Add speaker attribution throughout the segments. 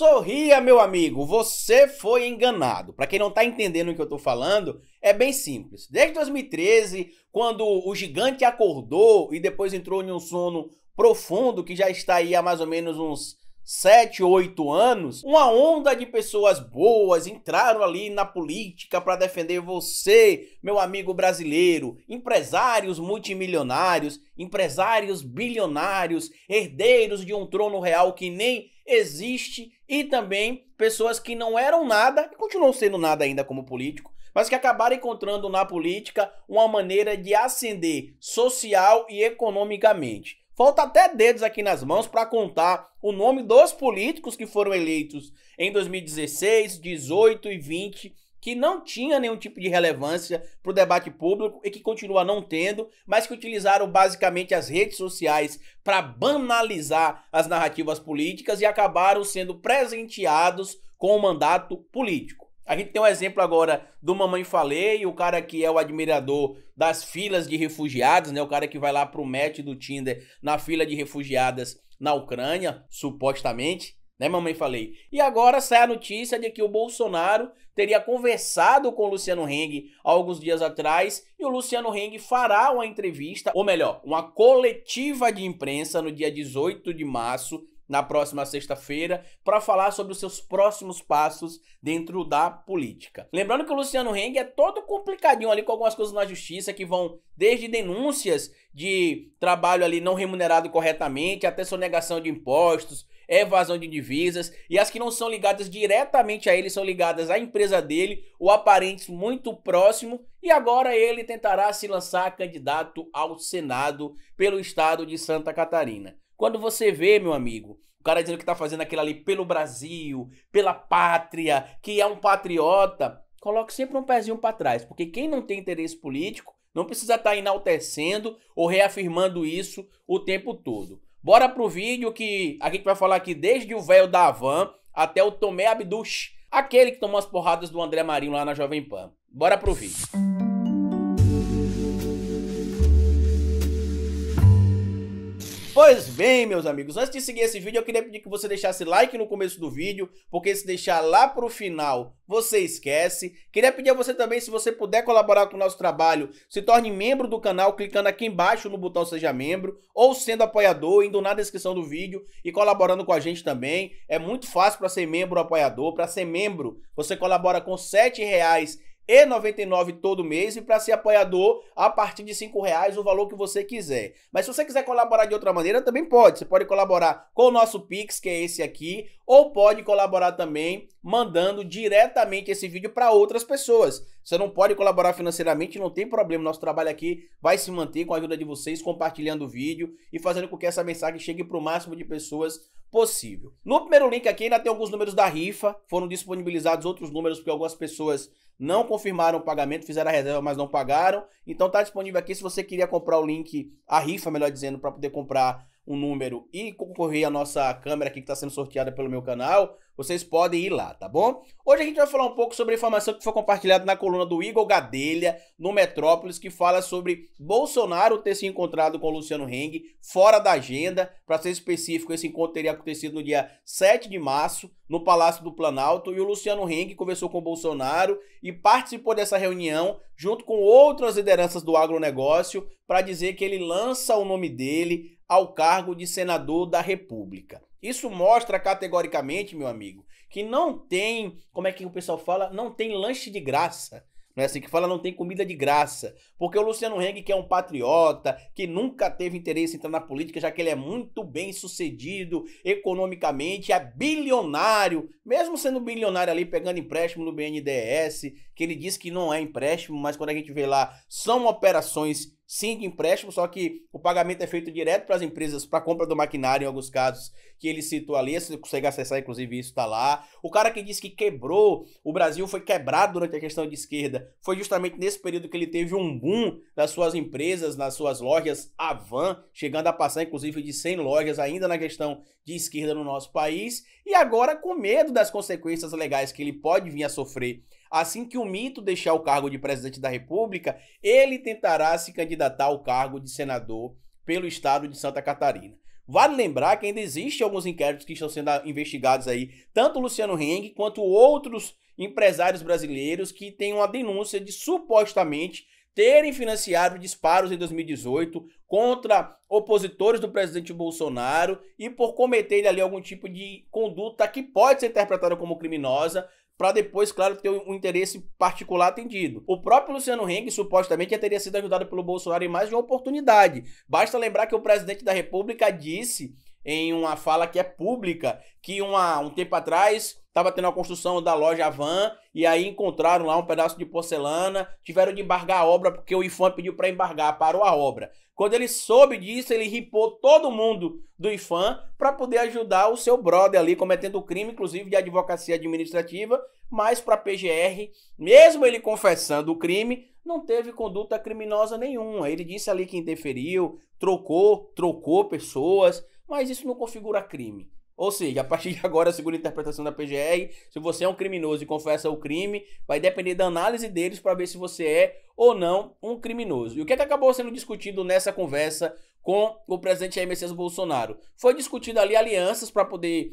Speaker 1: Sorria, meu amigo, você foi enganado. Para quem não tá entendendo o que eu tô falando, é bem simples. Desde 2013, quando o gigante acordou e depois entrou em um sono profundo que já está aí há mais ou menos uns 7, 8 anos, uma onda de pessoas boas entraram ali na política para defender você, meu amigo brasileiro, empresários multimilionários, empresários bilionários, herdeiros de um trono real que nem existe e também pessoas que não eram nada e continuam sendo nada ainda como político, mas que acabaram encontrando na política uma maneira de ascender social e economicamente. Falta até dedos aqui nas mãos para contar o nome dos políticos que foram eleitos em 2016, 18 e 20 que não tinha nenhum tipo de relevância para o debate público e que continua não tendo, mas que utilizaram basicamente as redes sociais para banalizar as narrativas políticas e acabaram sendo presenteados com o um mandato político. A gente tem um exemplo agora do Mamãe Falei, o cara que é o admirador das filas de refugiados, né? O cara que vai lá para o match do Tinder na fila de refugiadas na Ucrânia, supostamente. Né, mamãe? Falei. E agora sai a notícia de que o Bolsonaro teria conversado com o Luciano Heng alguns dias atrás e o Luciano Heng fará uma entrevista, ou melhor, uma coletiva de imprensa no dia 18 de março na próxima sexta-feira para falar sobre os seus próximos passos dentro da política. Lembrando que o Luciano Heng é todo complicadinho ali com algumas coisas na justiça que vão desde denúncias de trabalho ali não remunerado corretamente até sonegação de impostos, evasão de divisas e as que não são ligadas diretamente a ele são ligadas à empresa dele ou a parentes muito próximo e agora ele tentará se lançar candidato ao Senado pelo estado de Santa Catarina. Quando você vê, meu amigo, o cara dizendo que tá fazendo aquilo ali pelo Brasil, pela pátria, que é um patriota, coloque sempre um pezinho para trás, porque quem não tem interesse político não precisa estar tá enaltecendo ou reafirmando isso o tempo todo. Bora pro vídeo que a gente vai falar aqui desde o Véu da Havan até o Tomé Abduch, aquele que tomou as porradas do André Marinho lá na Jovem Pan. Bora pro vídeo. Pois bem, meus amigos, antes de seguir esse vídeo, eu queria pedir que você deixasse like no começo do vídeo, porque se deixar lá pro final, você esquece. Queria pedir a você também, se você puder colaborar com o nosso trabalho, se torne membro do canal clicando aqui embaixo no botão Seja Membro, ou sendo apoiador, indo na descrição do vídeo e colaborando com a gente também. É muito fácil para ser membro ou apoiador. Para ser membro, você colabora com R$ 7,00 e 99 todo mês e para ser apoiador a partir de cinco reais o valor que você quiser. Mas se você quiser colaborar de outra maneira também pode. Você pode colaborar com o nosso Pix que é esse aqui ou pode colaborar também mandando diretamente esse vídeo para outras pessoas. Você não pode colaborar financeiramente, não tem problema. Nosso trabalho aqui vai se manter com a ajuda de vocês, compartilhando o vídeo e fazendo com que essa mensagem chegue para o máximo de pessoas possível. No primeiro link aqui ainda tem alguns números da rifa, foram disponibilizados outros números porque algumas pessoas não confirmaram o pagamento, fizeram a reserva, mas não pagaram. Então tá disponível aqui se você queria comprar o link, a rifa, melhor dizendo, para poder comprar um número e concorrer à nossa câmera aqui que está sendo sorteada pelo meu canal, vocês podem ir lá, tá bom? Hoje a gente vai falar um pouco sobre a informação que foi compartilhada na coluna do Igor Gadelha, no Metrópolis, que fala sobre Bolsonaro ter se encontrado com Luciano Heng fora da agenda. Para ser específico, esse encontro teria acontecido no dia 7 de março, no Palácio do Planalto, e o Luciano Heng conversou com Bolsonaro e participou dessa reunião junto com outras lideranças do agronegócio para dizer que ele lança o nome dele ao cargo de senador da República. Isso mostra categoricamente, meu amigo, que não tem, como é que o pessoal fala, não tem lanche de graça. Não é assim que fala, não tem comida de graça. Porque o Luciano Heng, que é um patriota, que nunca teve interesse em entrar na política, já que ele é muito bem sucedido economicamente, é bilionário, mesmo sendo bilionário ali, pegando empréstimo no BNDES, que ele diz que não é empréstimo, mas quando a gente vê lá, são operações cinco empréstimos, só que o pagamento é feito direto para as empresas para compra do maquinário, em alguns casos, que ele citou ali. Você consegue acessar, inclusive, isso está lá. O cara que disse que quebrou, o Brasil foi quebrado durante a questão de esquerda, foi justamente nesse período que ele teve um boom nas suas empresas, nas suas lojas, a van, chegando a passar, inclusive, de 100 lojas ainda na questão de esquerda no nosso país e agora com medo das consequências legais que ele pode vir a sofrer. Assim que o mito deixar o cargo de presidente da República, ele tentará se candidatar ao cargo de senador pelo estado de Santa Catarina. Vale lembrar que ainda existem alguns inquéritos que estão sendo investigados aí, tanto Luciano Heng quanto outros empresários brasileiros que têm uma denúncia de supostamente terem financiado disparos em 2018 contra opositores do presidente Bolsonaro e por cometerem ali algum tipo de conduta que pode ser interpretada como criminosa, para depois, claro, ter um interesse particular atendido. O próprio Luciano Heng supostamente já teria sido ajudado pelo Bolsonaro em mais de uma oportunidade. Basta lembrar que o presidente da República disse em uma fala que é pública, que uma, um tempo atrás estava tendo a construção da loja Van e aí encontraram lá um pedaço de porcelana, tiveram de embargar a obra porque o IFAM pediu para embargar, parou a obra. Quando ele soube disso, ele ripou todo mundo do IFAM para poder ajudar o seu brother ali cometendo crime, inclusive de advocacia administrativa, mas para PGR, mesmo ele confessando o crime, não teve conduta criminosa nenhuma. Ele disse ali que interferiu, trocou, trocou pessoas, mas isso não configura crime. Ou seja, a partir de agora, segundo a interpretação da PGR, se você é um criminoso e confessa o crime, vai depender da análise deles para ver se você é ou não um criminoso. E o que, é que acabou sendo discutido nessa conversa com o presidente Jair Messias Bolsonaro? Foi discutido ali alianças para poder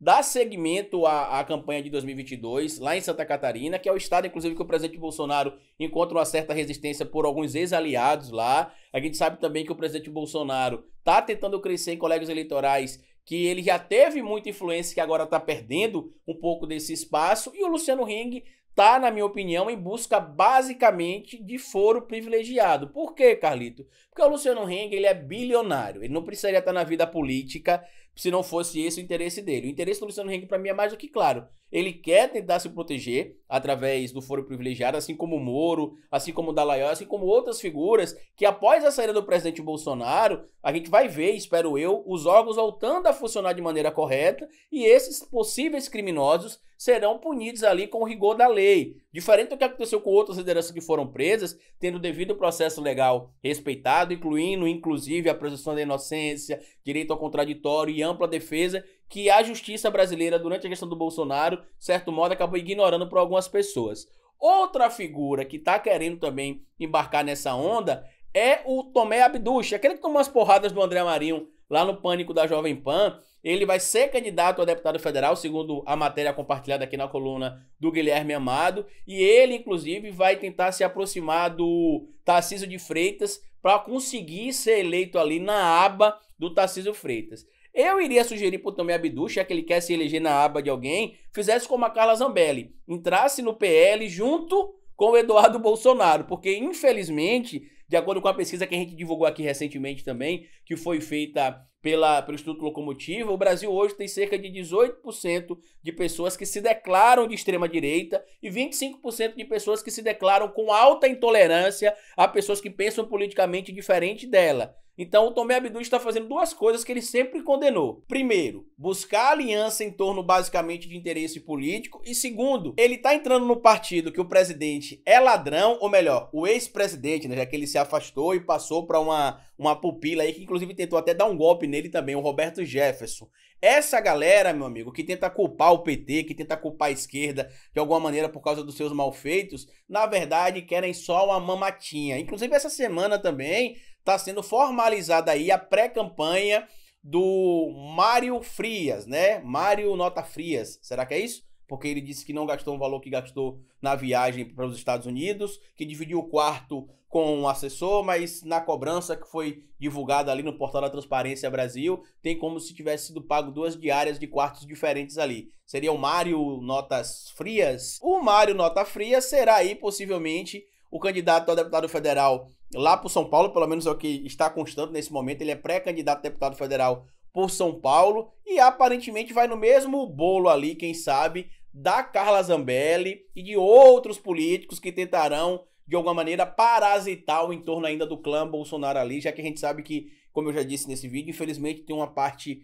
Speaker 1: dar segmento à, à, campanha de 2022 lá em Santa Catarina, que é o estado, inclusive, que o presidente Bolsonaro encontra uma certa resistência por alguns ex-aliados lá. A gente sabe também que o presidente Bolsonaro está tentando crescer em colegas eleitorais que ele já teve muita influência que agora está perdendo um pouco desse espaço. E o Luciano Ring tá, na minha opinião, em busca basicamente de foro privilegiado. Por quê, Carlito? Porque o Luciano Heng, ele é bilionário. Ele não precisaria estar na vida política se não fosse esse o interesse dele. O interesse do Luciano Heng, para mim, é mais do que claro. Ele quer tentar se proteger através do foro privilegiado, assim como o Moro, assim como o Dallagnol, assim como outras figuras que, após a saída do presidente Bolsonaro, a gente vai ver, espero eu, os órgãos voltando a funcionar de maneira correta e esses possíveis criminosos serão punidos ali com o rigor da lei. Diferente do que aconteceu com outras lideranças que foram presas, tendo o devido processo legal respeitado, incluindo inclusive a presunção da inocência, direito ao contraditório e ampla defesa, que a justiça brasileira durante a gestão do Bolsonaro, certo modo, acabou ignorando por algumas pessoas. Outra figura que está querendo também embarcar nessa onda é o Tomé Abduche, aquele que tomou as porradas do André Marinho lá no pânico da Jovem Pan ele vai ser candidato a deputado federal, segundo a matéria compartilhada aqui na coluna do Guilherme Amado. E ele, inclusive, vai tentar se aproximar do Tarcísio de Freitas para conseguir ser eleito ali na aba do Tarcísio Freitas. Eu iria sugerir para o Tomé Abdu, já que ele quer se eleger na aba de alguém, fizesse como a Carla Zambelli, entrasse no PL junto com o Eduardo Bolsonaro, porque infelizmente, de acordo com a pesquisa que a gente divulgou aqui recentemente também, que foi feita pela, pelo Instituto Locomotiva, o Brasil hoje tem cerca de 18% de pessoas que se declaram de extrema direita e 25% de pessoas que se declaram com alta intolerância a pessoas que pensam politicamente diferente dela. Então o Tomé Abdu está fazendo duas coisas que ele sempre condenou. Primeiro, buscar aliança em torno basicamente de interesse político. E segundo, ele está entrando no partido que o presidente é ladrão, ou melhor, o ex-presidente, né, já que ele se afastou e passou para uma uma pupila aí que inclusive tentou até dar um golpe nele também, o Roberto Jefferson. Essa galera, meu amigo, que tenta culpar o PT, que tenta culpar a esquerda de alguma maneira por causa dos seus malfeitos, na verdade querem só uma mamatinha. Inclusive essa semana também está sendo formalizada aí a pré-campanha do Mário Frias, né? Mário Nota Frias, será que é isso? porque ele disse que não gastou o valor que gastou na viagem para os Estados Unidos, que dividiu o quarto com um assessor, mas na cobrança que foi divulgada ali no portal da Transparência Brasil, tem como se tivesse sido pago duas diárias de quartos diferentes ali. Seria o Mário Notas Frias? O Mário Nota Fria será aí possivelmente o candidato a deputado federal lá para São Paulo, pelo menos é o que está constando nesse momento, ele é pré-candidato a deputado federal por São Paulo e aparentemente vai no mesmo bolo ali, quem sabe, da Carla Zambelli e de outros políticos que tentarão, de alguma maneira, parasitar o entorno ainda do clã Bolsonaro ali, já que a gente sabe que, como eu já disse nesse vídeo, infelizmente tem uma parte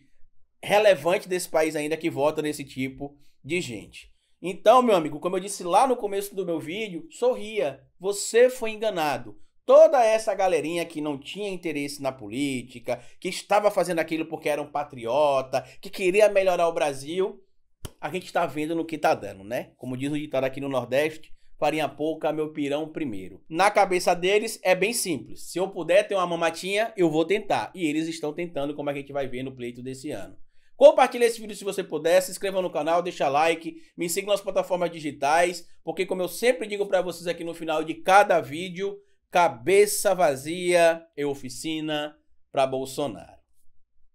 Speaker 1: relevante desse país ainda que vota nesse tipo de gente. Então, meu amigo, como eu disse lá no começo do meu vídeo, sorria, você foi enganado. Toda essa galerinha que não tinha interesse na política, que estava fazendo aquilo porque era um patriota, que queria melhorar o Brasil, a gente está vendo no que está dando, né? Como diz o ditado aqui no Nordeste, farinha pouca, meu pirão primeiro. Na cabeça deles é bem simples. Se eu puder ter uma mamatinha, eu vou tentar. E eles estão tentando, como a gente vai ver no pleito desse ano. Compartilhe esse vídeo se você puder, se inscreva no canal, deixa like, me siga nas plataformas digitais, porque como eu sempre digo para vocês aqui no final de cada vídeo, cabeça vazia é oficina para Bolsonaro.